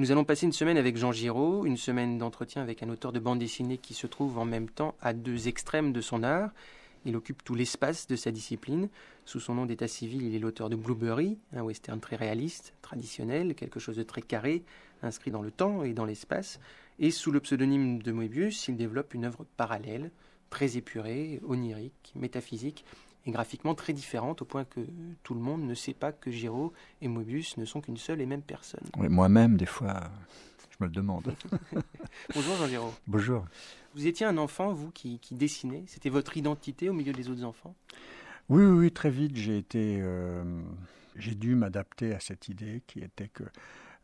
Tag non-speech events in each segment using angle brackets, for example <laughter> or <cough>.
Nous allons passer une semaine avec Jean Giraud, une semaine d'entretien avec un auteur de bande dessinée qui se trouve en même temps à deux extrêmes de son art. Il occupe tout l'espace de sa discipline. Sous son nom d'état civil, il est l'auteur de Blueberry, un western très réaliste, traditionnel, quelque chose de très carré, inscrit dans le temps et dans l'espace. Et sous le pseudonyme de Moebius, il développe une œuvre parallèle, très épurée, onirique, métaphysique, et graphiquement très différente au point que tout le monde ne sait pas que Giro et Mobius ne sont qu'une seule et même personne. moi-même, des fois, je me le demande. <laughs> Bonjour Jean Giraud. Bonjour. Vous étiez un enfant, vous, qui, qui C'était votre identité au milieu des autres enfants oui, oui, très vite, euh, j'ai dû m'adapter à cette idée qui était que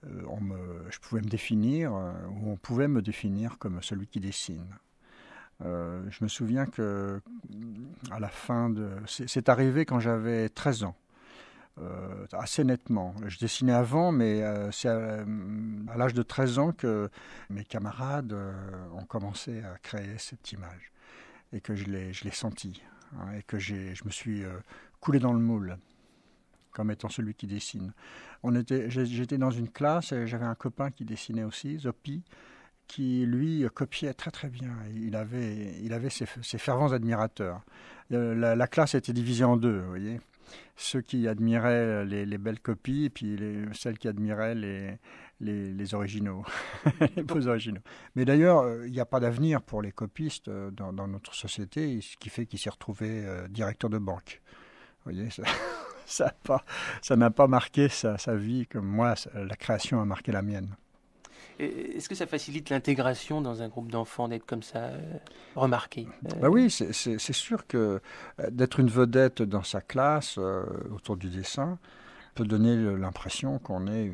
euh, je pouvais me définir, euh, ou on pouvait me définir comme celui qui dessine. Euh, je me souviens que à la fin de, c'est arrivé quand j'avais 13 ans. Euh, assez nettement. Je dessinais avant, mais euh, c'est à, l'âge de 13 ans que mes camarades ont commencé à créer cette image et que je l'ai, je sentie hein, et que je me suis coulé dans le moule comme étant celui qui dessine. On était, j'étais dans une classe et j'avais un copain qui dessinait aussi, Zopi, qui lui copiait très très bien. Il avait, il avait ses, fervents admirateurs. Euh, la, classe était divisée en deux, vous voyez. Ceux qui admiraient les, belles copies, et puis celles qui admiraient les, les, originaux, <laughs> les beaux originaux. Mais d'ailleurs, il n'y a pas d'avenir pour les copistes euh, dans, notre société, ce qui fait qu'il s'est retrouvé euh, directeur de banque. Vous voyez, ça <laughs> n'a pas, pas marqué sa, sa vie comme moi, la création a marqué la mienne. Euh, est-ce que ça facilite l'intégration dans un groupe d'enfants d'être comme ça euh, remarqué euh? Bah Oui, c'est sûr que d'être une vedette dans sa classe autour du dessin peut donner l'impression qu'on est,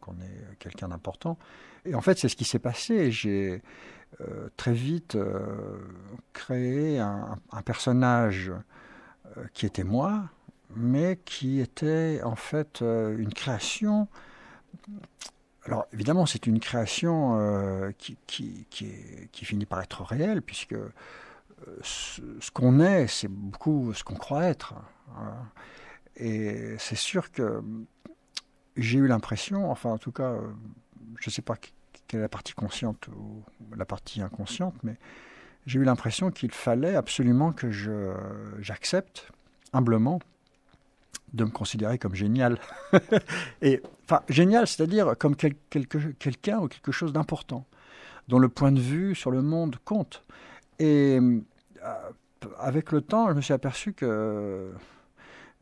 qu'on est quelqu'un d'important. Et en fait, c'est ce qui s'est passé. J'ai très vite créé un, personnage qui était moi, mais qui était en fait une création alors évidemment, c'est une création euh, qui, finit par être réelle, puisque euh, ce, qu'on est, c'est beaucoup ce qu'on croit être. Hein. Et c'est sûr que euh, j'ai eu l'impression, enfin en tout cas, je ne sais pas quelle est la partie consciente ou la partie inconsciente, mais j'ai eu l'impression qu'il fallait absolument que j'accepte humblement de me considérer comme génial. <laughs> et enfin, génial, c'est-à-dire comme quelque, quelqu'un ou quelque chose d'important, dont le point de vue sur le monde compte. Et euh, avec le temps, je me suis aperçu que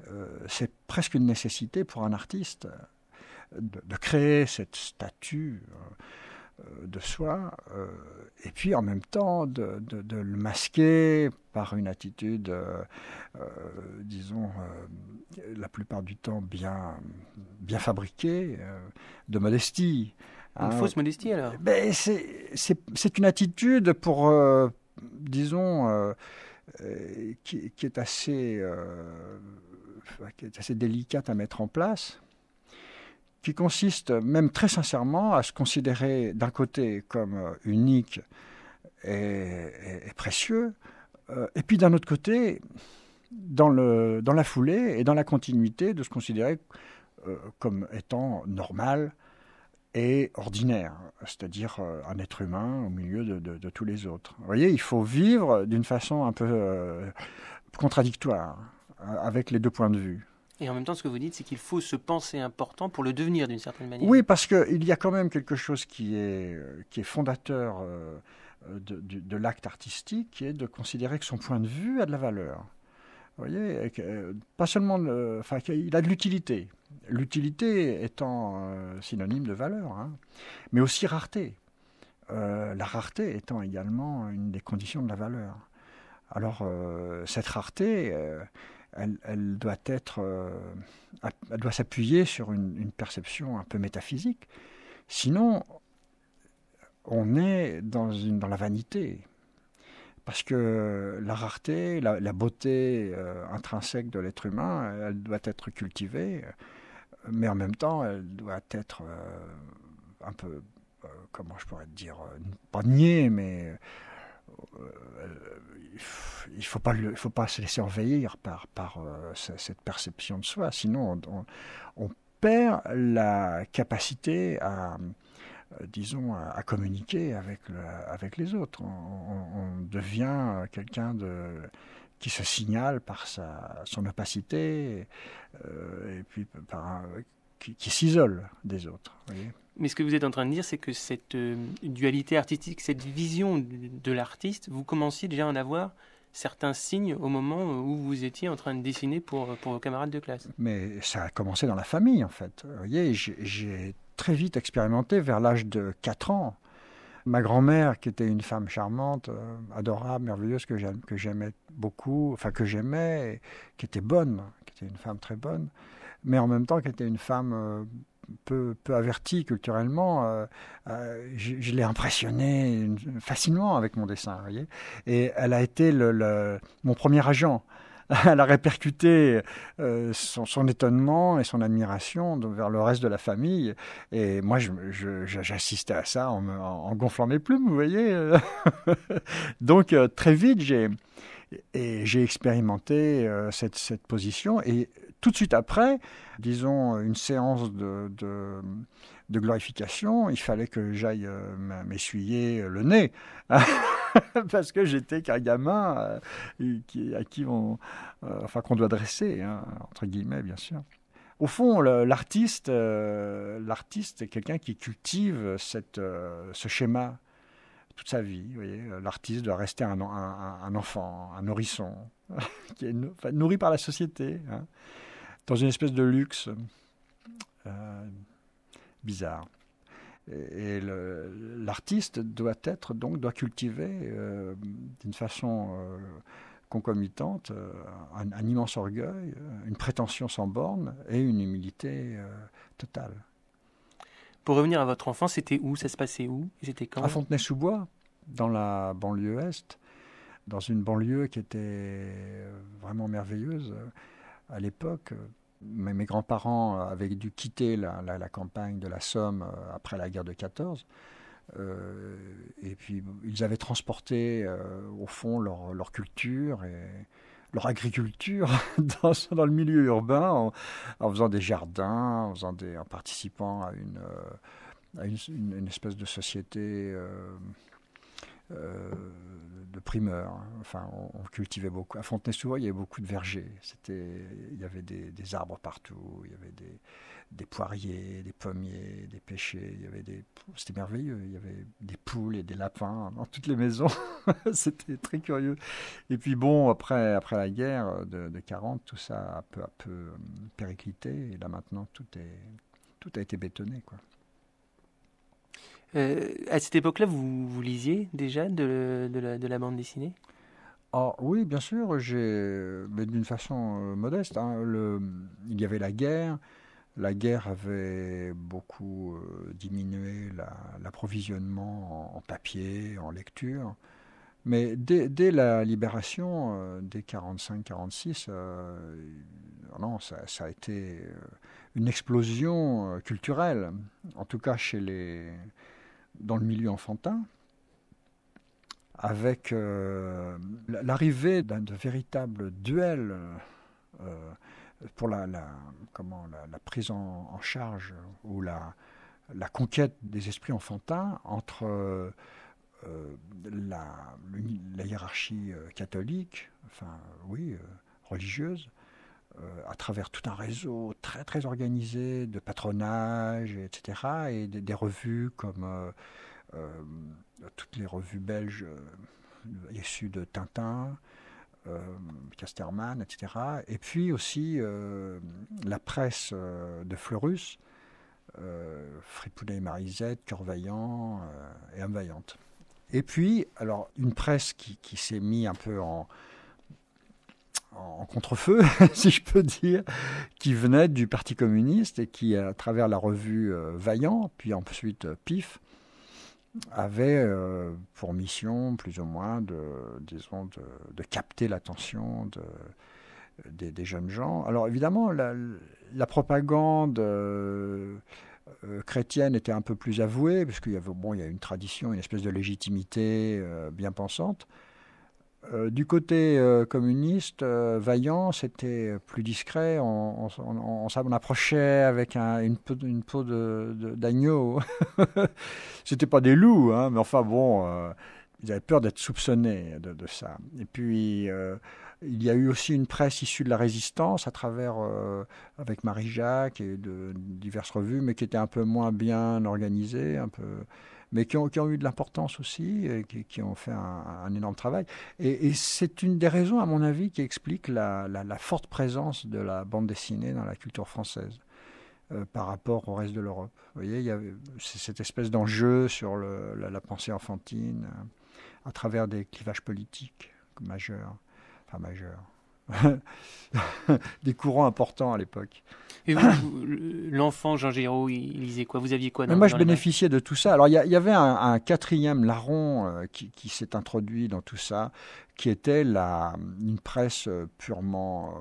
euh, c'est presque une nécessité pour un artiste de, créer cette statue. Euh, euh, de soi, euh, et puis en même temps de, le masquer par une attitude, euh, disons, la plupart du temps bien, bien fabriquée, de modestie. Hein. Une fausse modestie alors ben, C'est une attitude pour, disons, qui, qui, est assez, qui est assez délicate à mettre en place qui consiste même très sincèrement à se considérer d'un côté comme euh, unique et, précieux, euh, et puis d'un autre côté, dans, le, dans la foulée et dans la continuité, de se considérer euh, comme étant normal et ordinaire, c'est-à-dire un être humain au milieu de, de, tous les autres. Vous voyez, il faut vivre d'une façon un peu contradictoire avec les deux points de vue. Et en même temps, ce que vous dites, c'est qu'il faut se penser important pour le devenir d'une certaine manière. Oui, parce qu'il y a quand même quelque chose qui est, qui est fondateur euh, de, l'acte artistique, qui est de considérer que son point de vue a de la valeur. Vous voyez, euh, pas seulement, le, enfin, il a de l'utilité. L'utilité étant euh, synonyme de valeur, hein, mais aussi rareté. la rareté étant également une des conditions de la valeur. Alors, cette rareté, elle, doit être, euh, elle doit s'appuyer sur une, perception un peu métaphysique. Sinon, on est dans, dans la vanité. Parce que la rareté, la, beauté euh, intrinsèque de l'être humain, elle doit être cultivée, mais en même temps, elle doit être euh, un peu, comment je pourrais dire, pas niée, mais euh, il faut pas faut pas se laisser envahir par par euh, cette perception de soi sinon on, perd la capacité à euh, disons à, communiquer avec le, avec les autres on, devient quelqu'un de qui se signale par son opacité et puis par qui, s'isole des autres voyez mais ce que vous êtes en train de dire, c'est que cette euh, dualité artistique, cette vision de l'artiste, vous commenciez déjà à en avoir certains signes au moment où vous étiez en train de dessiner pour, pour vos camarades de classe. Mais ça a commencé dans la famille, en fait. Vous voyez, j'ai très vite expérimenté vers l'âge de 4 ans. Ma grand-mère, qui était une femme charmante, euh, adorable, merveilleuse, que j'aimais beaucoup, enfin que j'aimais, qui était bonne, qui était une femme très bonne, mais en même temps qui était une femme... Euh, peu, peu averti culturellement, euh, euh, je, l'ai impressionnée facilement avec mon dessin. Voyez et elle a été le, mon premier agent. <laughs> Elle a répercuté euh, son, étonnement et son admiration vers le reste de la famille. Et moi, j'assistais à ça en, gonflant mes plumes, vous voyez. <laughs> Donc, très vite, j'ai expérimenté cette, cette position. Et tout de suite après, disons une séance de, de, glorification, il fallait que j'aille euh, m'essuyer le nez. <laughs> Parce que j'étais qu'un gamin euh, à qui on, euh, enfin qu'on doit dresser, hein, entre guillemets, bien sûr. Au fond, l'artiste, l'artiste est quelqu'un qui cultive cette, ce schéma toute sa vie. L'artiste doit rester un, un, enfant, un nourrisson, <laughs> qui est nourri par la société. Hein dans une espèce de luxe euh, bizarre. Et, l'artiste doit être donc doit cultiver euh, d'une façon euh, concomitante un, immense orgueil, une prétention sans borne et une humilité totale. Pour revenir à votre enfance, c'était où Ça se passait où C'était quand À Fontenay-sous-Bois, dans la banlieue est, dans une banlieue qui était vraiment merveilleuse à l'époque. Euh, mes, grands-parents avaient dû quitter la, campagne de la Somme euh, après la guerre de 14. Euh, et puis ils avaient transporté au fond leur, culture et leur agriculture <laughs> dans, le milieu urbain en, faisant des jardins, en, participant à une, espèce de société primeur hein. Enfin, on, cultivait beaucoup. À Fontenay-sous-Bois, il y avait beaucoup de vergers. C'était, il y avait des, arbres partout. Il y avait des, poiriers, des pommiers, des pêchers. Il y avait des, c'était merveilleux. Il y avait des poules et des lapins dans toutes les maisons. <laughs> c'était très curieux. Et puis bon, après, après la guerre de, de 40, tout ça a peu à peu hum, périclité. Et là maintenant, tout est, tout a été bétonné, quoi. Euh, à cette époque-là, vous, lisiez déjà de, de, la, bande dessinée Oh Oui, bien sûr, mais d'une façon euh, modeste. Hein, le, il y avait la guerre. La guerre avait beaucoup euh, diminué l'approvisionnement en, papier, en lecture. Mais dès, la libération, dès 1945-1946, non, ça, ça, a été une explosion culturelle, en tout cas chez les, dans le milieu enfantin, avec euh, l'arrivée d'un véritable duel euh, pour la, prise en, charge ou la, conquête des esprits enfantins entre euh, la, hiérarchie catholique, enfin oui, religieuse, euh, à travers tout un réseau très très organisé de patronage, etc., et des, revues comme euh, euh, toutes les revues belges issues de Tintin, Casterman, etc. Et puis aussi la presse de Fleurus, euh, et Marisette, vaillant et Amvaillante. Et puis, alors, une presse qui, qui s'est mise un peu en, en contrefeu, <laughs> si je peux dire, qui venait du Parti communiste et qui, à travers la revue euh, Vaillant, puis ensuite euh, PIF, avait euh, pour mission, plus ou moins, de, capter l'attention des, jeunes gens. Alors évidemment, la, propagande chrétienne était un peu plus avouée, parce qu'il y avait bon, il y a une tradition, une espèce de légitimité bien pensante. Euh, du côté euh, communiste, euh, Vaillant, c'était plus discret. On, on, approchait avec une, une, peau d'agneau. n'étaient <laughs> pas des loups, hein, mais enfin bon, ils avaient peur d'être soupçonnés de, ça. Et puis. il y a eu aussi une presse issue de la résistance à travers, avec Marie-Jacques et de diverses revues, mais qui était un peu moins bien organisée, un peu, mais qui ont, eu de l'importance aussi, et qui, ont fait un, énorme travail. Et, c'est une des raisons, à mon avis, qui explique la, forte présence de la bande dessinée dans la culture française. Euh, par rapport au reste de l'Europe. Vous voyez, il y a cette espèce d'enjeu sur la, la, pensée enfantine euh, à travers des clivages politiques majeurs, enfin majeurs. <laughs> des courants importants à l'époque. Et vous, l'enfant Jean Géraud, il lisait quoi Vous aviez quoi Moi, je bénéficiais de tout ça. Alors, il y, avait un, quatrième larron euh, qui, s'est introduit dans tout ça, qui était une presse euh, purement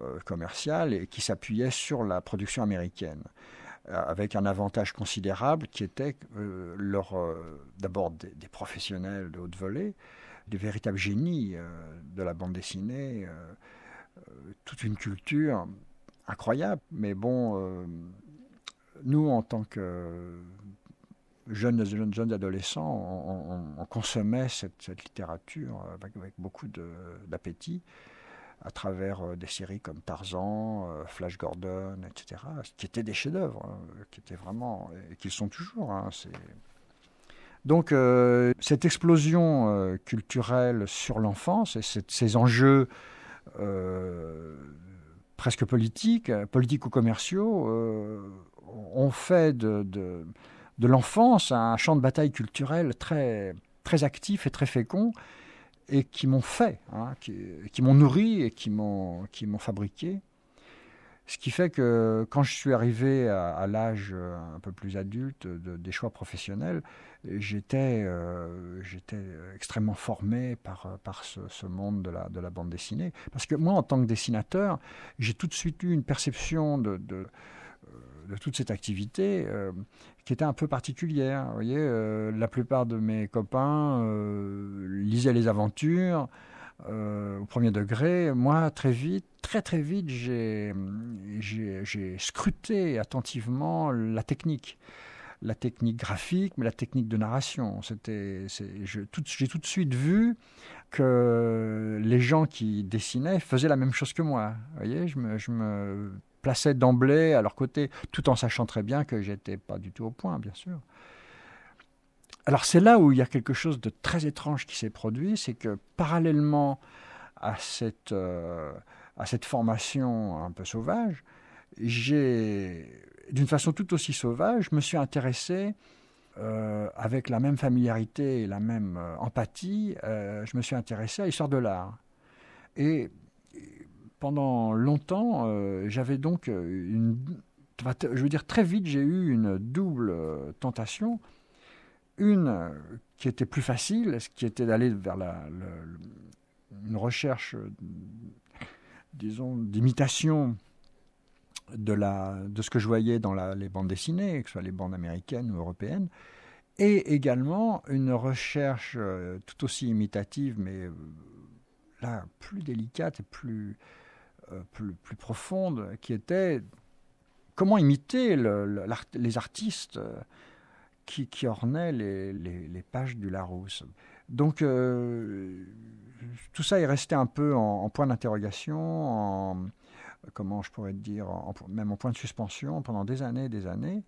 euh, commerciale et qui s'appuyait sur la production américaine avec un avantage considérable qui était leur d'abord des, professionnels de haute volée, des véritables génies de la bande dessinée, euh, euh, toute une culture incroyable. Mais bon, euh, nous, en tant que jeunes, jeunes, jeunes adolescents, on, consommait cette, littérature avec, beaucoup d'appétit à travers des séries comme Tarzan, Flash Gordon, etc., qui étaient des chefs-d'œuvre, hein, qui étaient vraiment, et qui sont toujours. Hein, donc euh, cette explosion euh, culturelle sur l'enfance et ces enjeux euh, presque politiques, politiques ou commerciaux ont fait de, l'enfance un champ de bataille culturel très, actif et très fécond et qui m'ont fait, hein, qui m'ont nourri et qui m'ont fabriqué. Ce qui fait que quand je suis arrivé à, l'âge euh, un peu plus adulte euh, des choix professionnels, j'étais euh, extrêmement formé par, par ce, monde de la, de la bande dessinée. Parce que moi, en tant que dessinateur, j'ai tout de suite eu une perception de, de toute cette activité qui était un peu particulière. Vous voyez, la plupart de mes copains lisaient les aventures, euh, au premier degré, moi, très vite, très très vite, j'ai scruté attentivement la technique. La technique graphique, mais la technique de narration. C'était, j'ai tout, de suite vu que les gens qui dessinaient faisaient la même chose que moi. voyez, je me, plaçais d'emblée à leur côté, tout en sachant très bien que j'étais pas du tout au point, bien sûr. Alors c'est là où il y a quelque chose de très étrange qui s'est produit, c'est que parallèlement à cette, euh, formation un peu sauvage, j'ai, d'une façon tout aussi sauvage, je me suis intéressé euh, avec la même familiarité et la même euh, empathie, je me suis intéressé à l'histoire de l'art. Et, et pendant longtemps, j'avais donc une. Je veux dire, très vite, j'ai eu une double tentation. Une euh, qui était plus facile, ce qui était d'aller vers la, une recherche, euh, disons, d'imitation de, de ce que je voyais dans les bandes dessinées, que ce soit les bandes américaines ou européennes, et également une recherche euh, tout aussi imitative, mais là, plus délicate et plus, plus, profonde, qui était comment imiter les artistes qui, qui ornaient les, pages du Larousse. Donc euh, tout ça est resté un peu en, point d'interrogation, en, comment je pourrais dire, même en point de suspension pendant des années et des années.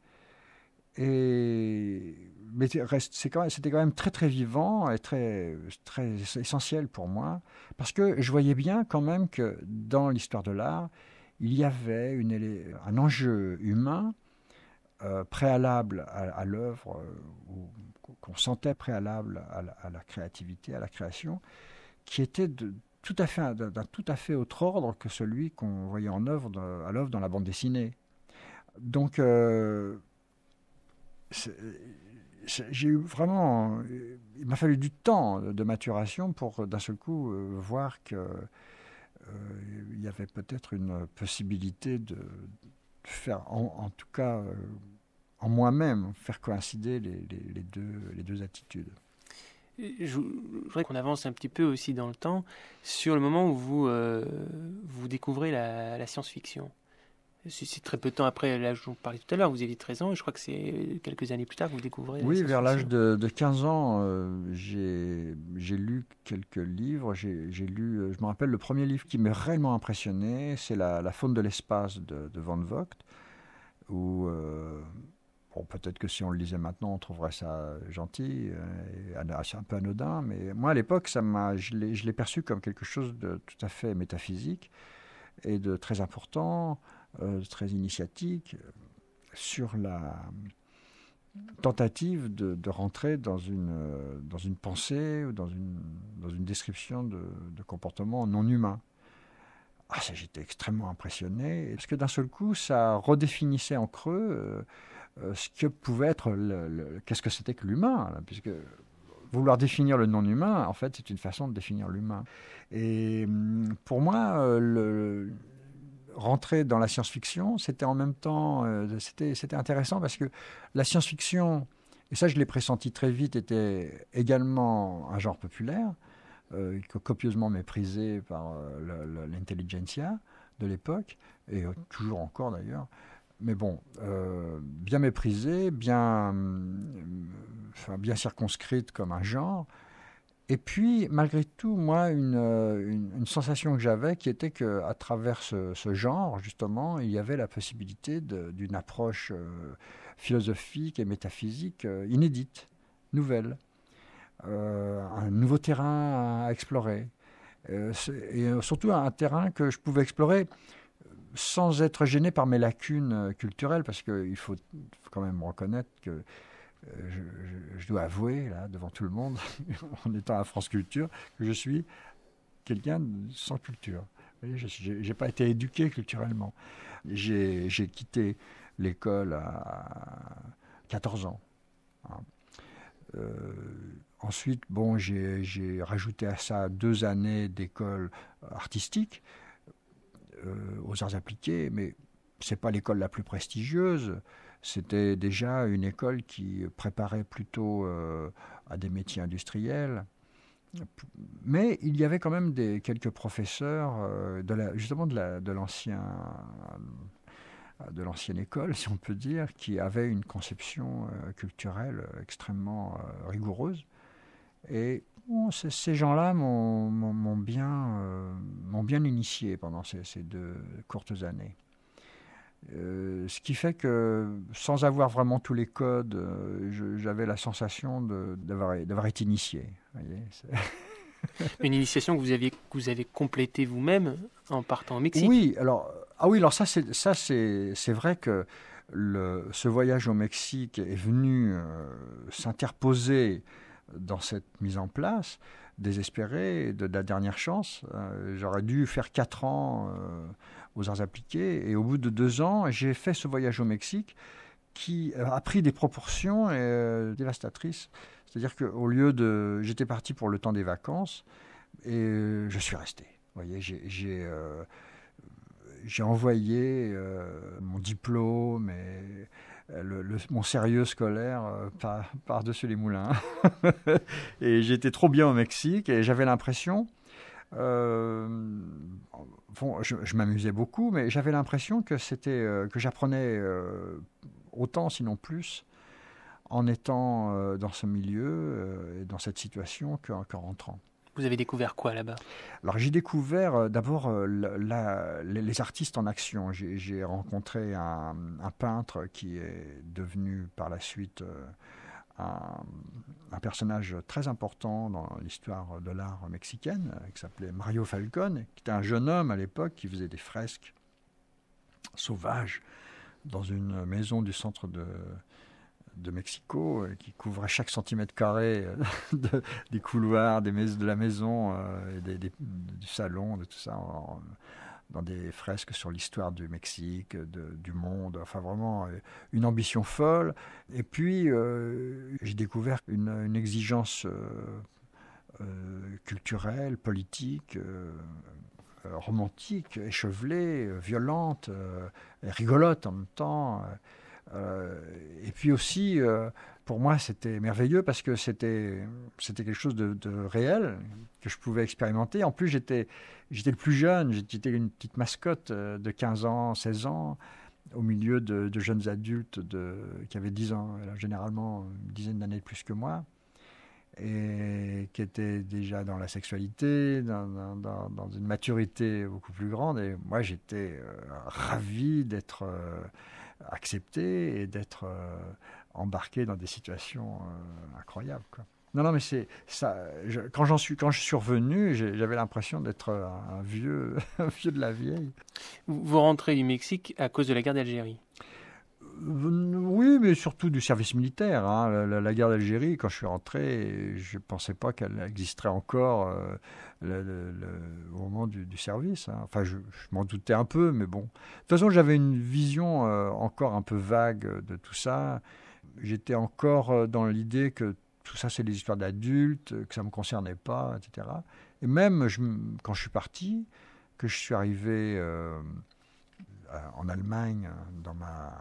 Et, mais c'était quand, quand, même très très vivant et très, très essentiel pour moi, parce que je voyais bien quand même que dans l'histoire de l'art, il y avait une, un enjeu humain euh, préalable à, l'œuvre, euh, qu'on sentait préalable à la, créativité, à la création, qui était tout à fait d'un tout à fait autre ordre que celui qu'on voyait en œuvre à l'œuvre dans la bande dessinée. Donc euh, j'ai eu vraiment, il m'a fallu du temps de maturation pour d'un seul coup voir que il y avait peut-être une possibilité de, faire, en, tout cas, euh, en moi-même, faire coïncider les, deux, attitudes. Je, voudrais qu'on avance un petit peu aussi dans le temps sur le moment où vous, euh, vous découvrez la science-fiction. C'est très peu de temps après l'âge dont vous parliez tout à l'heure. Vous aviez 13 ans et je crois que c'est quelques années plus tard que vous découvrez. Oui, vers l'âge de, 15 ans, euh, j'ai lu quelques livres. J'ai lu, euh, je me rappelle, le premier livre qui m'a réellement impressionné, c'est la, la, faune de l'espace de, Van Vogt, où euh, bon, peut-être que si on le lisait maintenant, on trouverait ça gentil, euh, un peu anodin, mais moi à l'époque, ça m'a, je l'ai perçu comme quelque chose de tout à fait métaphysique et de très important. Euh, très initiatique, sur la tentative de, rentrer dans une, euh, dans une pensée ou dans une, dans une description de, comportement non humain. Ah, J'étais extrêmement impressionné, parce que d'un seul coup, ça redéfinissait en creux euh, ce que pouvait être, le, qu'est-ce que c'était que l'humain, puisque vouloir définir le non-humain, en fait, c'est une façon de définir l'humain. Et hum, pour moi, le, Rentrer dans la science-fiction, c'était en même temps, euh, c'était intéressant parce que la science-fiction, et ça je l'ai pressenti très vite, était également un genre populaire, euh, copieusement méprisé par euh, l'intelligentsia de l'époque, et toujours encore d'ailleurs. Mais bon, bien méprisé, bien, bien circonscrite comme un genre, et puis, malgré tout, moi, une, euh, sensation que j'avais qui était qu'à travers ce, genre, justement, il y avait la possibilité d'une approche euh, philosophique et métaphysique euh, inédite, nouvelle, un nouveau terrain à explorer, et surtout un terrain que je pouvais explorer sans être gêné par mes lacunes culturelles, parce qu'il faut, quand même reconnaître que je, dois avouer, là, devant tout le monde, <laughs> en étant à France Culture, que je suis quelqu'un sans culture. je n'ai pas été éduqué culturellement. J'ai quitté l'école à 14 ans. Hein. Euh, ensuite, bon, j'ai rajouté à ça deux années d'école artistique euh, aux arts appliqués, mais n'est pas l'école la plus prestigieuse. C'était déjà une école qui préparait plutôt euh, à des métiers industriels. Mais il y avait quand même des, quelques professeurs, euh, de justement de l'ancien de l'ancienne école, <laughs> si on peut dire, qui avaient une conception euh, culturelle extrêmement rigoureuse. Et ces gens-là m'ont bien, bien initié pendant ces, deux courtes années. Euh, ce qui fait que, sans avoir vraiment tous les codes, euh, j'avais la sensation d'avoir été initié. <laughs> Une initiation que vous, aviez, vous avez complétée vous-même en partant au Mexique. Oui, alors, ah oui, alors ça, c'est vrai que ce voyage au Mexique est venu euh, s'interposer dans cette mise en place désespérée de, de la dernière chance. J'aurais dû faire quatre ans aux arts appliqués. Et au bout de deux ans, j'ai fait ce voyage au Mexique qui euh, a pris des proportions euh, dévastatrices. C'est-à-dire qu'au lieu de... J'étais parti pour le temps des vacances et euh, je suis resté. Vous voyez, j'ai envoyé mon diplôme mais mon sérieux scolaire par-dessus les moulins. <laughs> et j'étais trop bien au Mexique et j'avais l'impression euh, bon, je, m'amusais beaucoup, mais j'avais l'impression que c'était euh, que j'apprenais euh, autant, sinon plus, en étant dans ce milieu et dans cette situation qu'en rentrant. Vous avez découvert quoi là-bas Alors j'ai découvert d'abord les artistes en action. J'ai rencontré un, un, peintre qui est devenu par la suite un, personnage très important dans l'histoire de l'art mexicaine, euh, qui s'appelait Mario Falcone, qui était un jeune homme à l'époque qui faisait des fresques sauvages dans une maison du centre de, de Mexico, euh, qui couvrait chaque centimètre carré euh, <laughs> des couloirs, des de la maison, et du salon, de tout ça, en, dans des fresques sur l'histoire du Mexique, du monde, enfin vraiment euh, une ambition folle. Et puis euh, j'ai découvert une, exigence euh, culturelle, politique, romantique, échevelée, violente, rigolote en même temps. Euh, et puis aussi, euh, pour moi, c'était merveilleux parce que c'était quelque chose de, réel que je pouvais expérimenter. En plus, j'étais le plus jeune, j'étais une petite mascotte euh, de 15 ans, 16 ans, au milieu de, jeunes adultes de, qui avaient 10 ans, généralement une dizaine d'années plus que moi, et qui étaient déjà dans la sexualité, dans, dans, une maturité beaucoup plus grande. Et moi, j'étais ravi d'être accepter et d'être euh, embarqué dans des situations euh, incroyables. Quoi. Non, non, mais c'est ça. quand j'en suis, quand je suis revenu, j'avais l'impression d'être euh, un, vieux, <laughs> un vieux de la vieille. Vous rentrez du Mexique à cause de la guerre d'Algérie. Euh, oui, mais surtout du service militaire. Hein. La, guerre d'Algérie, quand je suis rentré, je ne pensais pas qu'elle existerait encore euh, le, au moment du, service. Hein. Enfin, je, m'en doutais un peu, mais bon. De toute façon, j'avais une vision euh, encore un peu vague de tout ça. J'étais encore dans l'idée que tout ça, c'est des histoires d'adultes, que ça ne me concernait pas, etc. Et même quand je suis parti, que je suis arrivé en Allemagne, hein, dans ma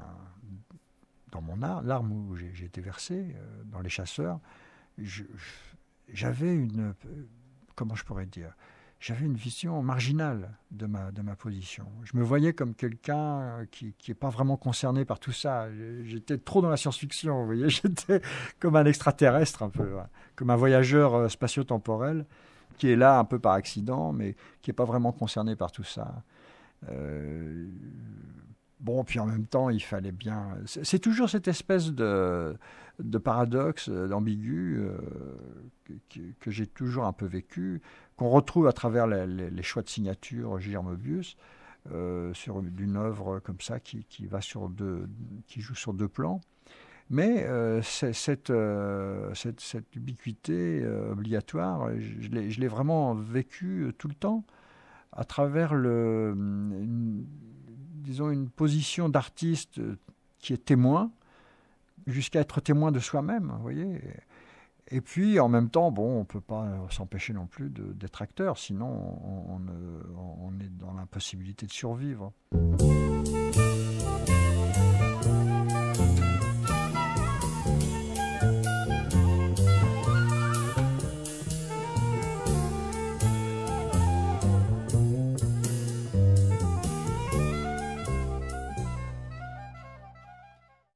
dans mon art, l'arme où j'ai été versé, euh, dans les chasseurs, j'avais une, comment je pourrais dire, j'avais une vision marginale de ma, de ma position. Je me voyais comme quelqu'un euh, qui n'est pas vraiment concerné par tout ça. J'étais trop dans la science-fiction, vous voyez, <laughs> j'étais comme un extraterrestre un peu, comme un voyageur euh, spatio-temporel qui est là un peu par accident, mais qui n'est pas vraiment concerné par tout ça. Bon, puis en même temps, il fallait bien. C'est toujours cette espèce de, de paradoxe, euh, d'ambigu, euh, que, j'ai toujours un peu vécu, qu'on retrouve à travers les, choix de signature Gilles Mobius, euh, sur d'une œuvre comme ça qui, qui, va sur deux, qui joue sur deux plans. Mais cette, cette, cette, ubiquité obligatoire, je, l'ai vraiment vécu tout le temps à travers le, hum, disons, une position d'artiste euh, qui est témoin, jusqu'à être témoin de soi-même, vous voyez. Et puis, en même temps, bon, on ne peut pas s'empêcher non plus d'être acteur, sinon on, est dans l'impossibilité de survivre.